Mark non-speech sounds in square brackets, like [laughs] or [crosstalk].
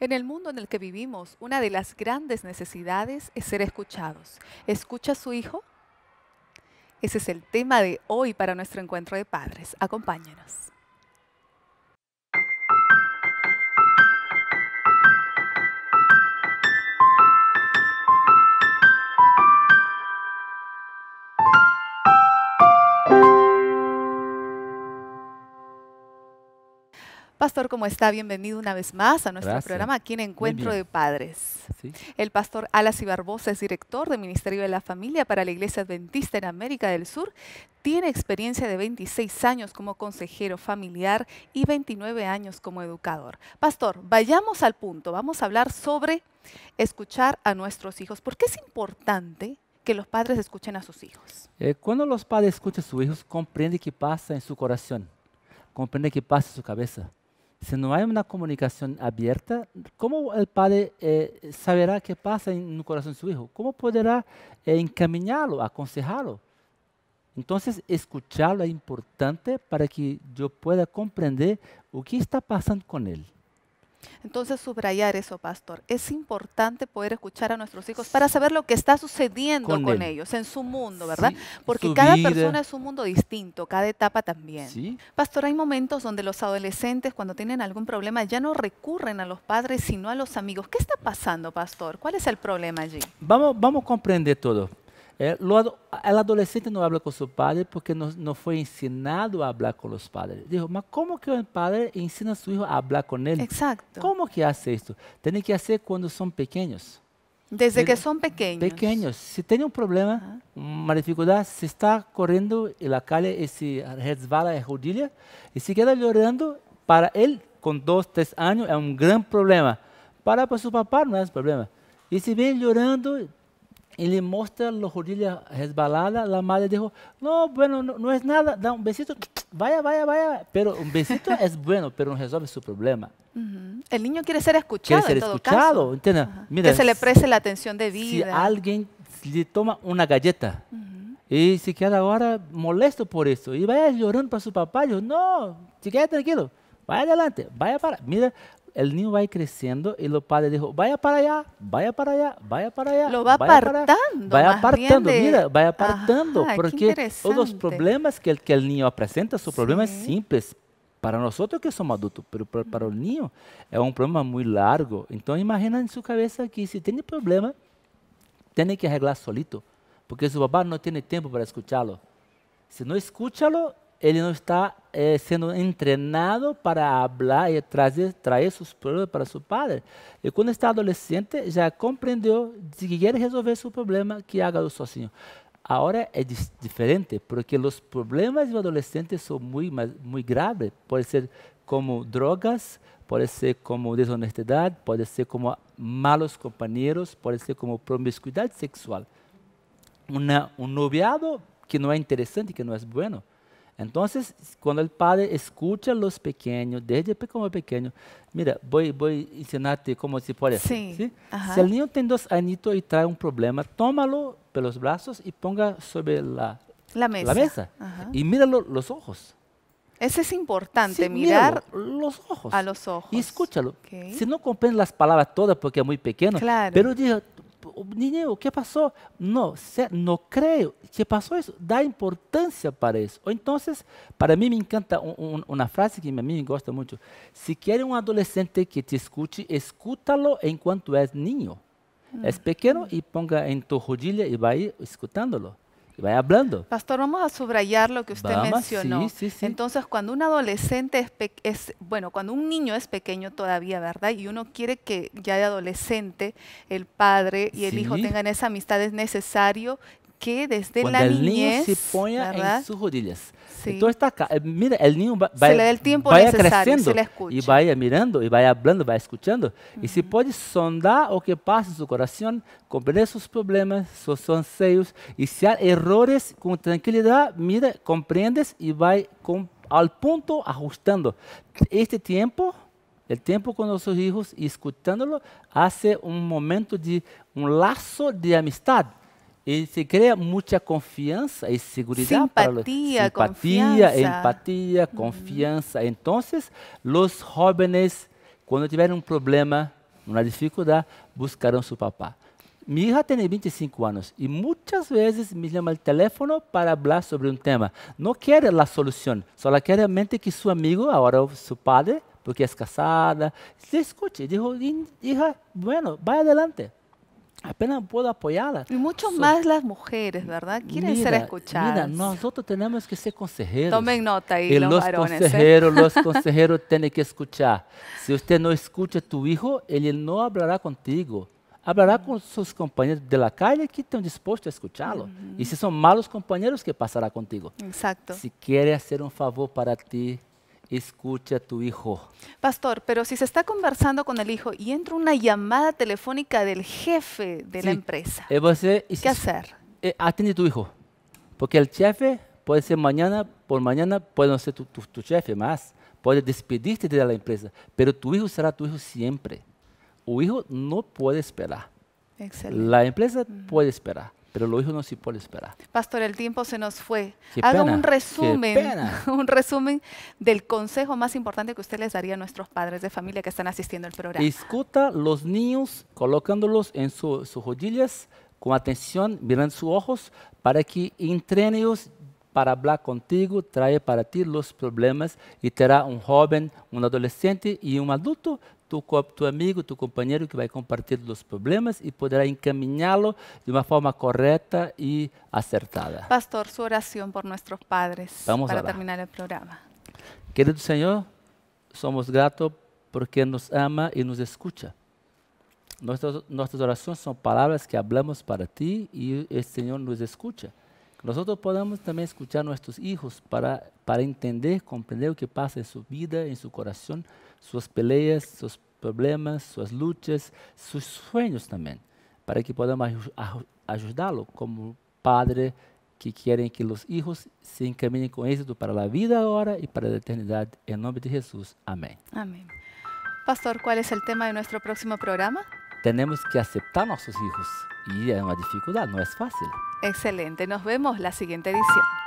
En el mundo en el que vivimos, una de las grandes necesidades es ser escuchados. ¿Escucha a su hijo? Ese es el tema de hoy para nuestro encuentro de padres. Acompáñenos. Pastor, ¿cómo está? Bienvenido una vez más a nuestro programa aquí en Encuentro de Padres. El pastor Alas Barbosa es director del Ministerio de la Familia para la Iglesia Adventista en América del Sur. Tiene experiencia de 26 años como consejero familiar y 29 años como educador. Pastor, vayamos al punto. Vamos a hablar sobre escuchar a nuestros hijos. ¿Por qué es importante que los padres escuchen a sus hijos? Eh, cuando los padres escuchan a sus hijos, comprende qué pasa en su corazón, comprende qué pasa en su cabeza si no hay una comunicación abierta, ¿cómo el padre sabrá eh, saberá qué pasa en el corazón de su hijo? ¿Cómo podrá eh, encaminarlo, aconsejarlo? Entonces, escucharlo es importante para que yo pueda comprender lo que está pasando con él. Entonces, subrayar eso, pastor. Es importante poder escuchar a nuestros hijos para saber lo que está sucediendo con, ellos, en su mundo, ¿verdad? Porque cada persona es un mundo distinto, cada etapa también. Pastor, hay momentos donde los adolescentes, cuando tienen algún problema, ya no recurren a los padres, sino a los amigos. ¿Qué está pasando, pastor? ¿Cuál es el problema allí? Vamos, vamos a comprender todo. É, ela adolescente não habla com seu padre porque não, não foi ensinado a falar com os padres. Digo, mas como que o padre ensina a seu filho a falar com ele? Exato. Como que hace isso? Tem que fazer quando são pequenos. Desde que são pequenos. Pequenos. Se tem um problema, uma dificuldade, se está correndo na calle e se resvala a rodilha e se queda chorando, para ele, com dois, três anos, é um grande problema. Para para seu papá não é um problema. E se vem chorando, y le muestra los rodillas resbaladas, la madre dijo, no, bueno, no, es nada, da un besito, vaya, vaya, vaya. Pero un besito es [laughs] bueno, pero no resuelve su problema. El niño quiere ser escuchado. Quiere ser todo escuchado, que se le preste la atención de vida. Si alguien le toma una galleta y se queda ahora molesto por eso y vaya llorando para su papá, yo, no, si queda tranquilo, vaya adelante, vaya para. Mira, el niño va crescendo e creciendo y los padres dijo, vaya para allá, vaya para allá, vaya para allá. Lo va vaya apartando. Para, vaya apartando, de... mira, vaya apartando, Ajá, porque todos los problemas que el, que el niño presenta son problemas sí. simples para nosotros que somos adultos, pero para, para el niño es un problema muy largo. Entonces imagina en su cabeza que si tiene problema, tiene que arreglar solito, porque su papá no tiene tiempo para escucharlo. Si no escúchalo, ele não está é, sendo treinado para falar e trazer, trazer seus problemas para seu pai. E quando está adolescente, já compreendeu que quer resolver seu problema, que haga sozinho. Agora é diferente, porque os problemas do adolescente são muito, muito graves. Pode ser como drogas, pode ser como desonestidade, pode ser como malos companheiros, pode ser como promiscuidade sexual. um noviado que não é interessante, que não é bueno, Entonces, cuando el padre escucha a los pequeños, desde como pequeño, mira, voy, voy a enseñarte cómo se puede hacer. Sí. Si el niño tiene dos añitos y trae un problema, tómalo por los brazos y ponga sobre la, la mesa. y míralo los ojos. Eso es importante, mirar los ojos. a los ojos. Y escúchalo. Si no comprende las palabras todas porque es muy pequeño, pero diga, Oh, o o que passou? Não, se, não creio que passou isso. Dá importância para isso. Ou então, para mim, me encanta um, um, uma frase que a mim gosta muito. Se quer um adolescente que te escute, escútalo enquanto és ninho. Hum. Ah. És pequeno e ponga em tua rodilha e vai escutando-lo. Vaya hablando. Pastor, vamos a subrayar lo que usted mencionó. Entonces, cuando un adolescente es, es, bueno, cuando un niño es pequeño todavía, ¿verdad? Y uno quiere que ya de adolescente el padre y el hijo tengan esa amistad, es necesario que desde Cuando la el niñez, niño se ponga ¿verdad? en sus rodillas. Sí. Entonces está acá. Eh, mira, el niño va, se le da el tiempo creciendo y mirando, y vai hablando, vaya escuchando. Uh -huh. Y se puede sondar o que pasa en su corazón, comprender sus problemas, sus anseios Y si hay errores, con tranquilidad, mira, comprendes y va com, al punto ajustando. Este tiempo el tiempo con nuestros hijos y escuchándolo hace un momento de un lazo de amistad e se cria muita confiança e segurança. Simpatia, para, simpatia confiança. empatia, uhum. confiança. Uhum. Então, os jovens, quando tiverem um problema, uma dificuldade, buscarão seu papá. Minha hija tem 25 anos e muitas vezes me chama pelo telefone para falar sobre um tema. Não quer a solução, só quer mente que seu amigo, agora seu padre, porque é casada, se escute. Digo, hija, bueno, vai adelante. apenas puedo apoyarla. Y mucho más las mujeres, ¿verdad? Quieren ser escuchadas. Mira, nosotros tenemos que ser consejeros. Tomen nota ahí, y los, los ¿eh? consejeros, los [laughs] consejeros tienen que escuchar. Si usted no escucha a tu hijo, él no hablará contigo. Hablará con sus compañeros de la calle que están dispuestos a escucharlo. Y si son malos compañeros, ¿qué pasará contigo? Exacto. Si quiere hacer un favor para ti, escucha a tu hijo. Pastor, pero si se está conversando con el hijo y entra una llamada telefónica del jefe de la empresa, ¿qué hacer? Eh, atiende a tu hijo, porque el jefe puede ser mañana, por mañana puede no ser tu, jefe más, puede despedirte de la empresa, pero tu hijo será tu hijo siempre. Tu hijo no puede esperar. La empresa puede esperar pero lo hijos no se puede esperar. Pastor, el tiempo se nos fue. Haga un resumen, [laughs] un resumen del consejo más importante que usted les daría a nuestros padres de familia que están asistiendo al programa. Discuta los niños colocándolos en sus rodillas con atención, mirando sus ojos, para que entrenen ellos para hablar contigo, trae para ti los problemas y te hará un joven, un adolescente y un adulto tu, tu amigo, tu compañero que va a compartir los problemas y podrá encaminhá de una forma correcta y acertada. Pastor, su oración por nuestros padres para terminar el programa. Querido Señor, somos gratos porque nos ama y nos escucha. nuestras oraciones son palabras que hablamos para ti y el Señor nos escucha nosotros podamos también escuchar nuestros hijos para, para entender, comprender lo que pasa en su vida, en su corazón, sus peleas, sus problemas, sus luchas, sus sueños también, para que podamos ayudarlo como padre que quieren que los hijos se encaminen con éxito para la vida ahora y para la eternidad en nombre de Jesús. Amén. Amén Pastor, ¿cuál es el tema de nuestro próximo programa? Tenemos que aceptar a nuestros hijos y es una dificultad, no es fácil. Excelente, nos vemos la siguiente edición.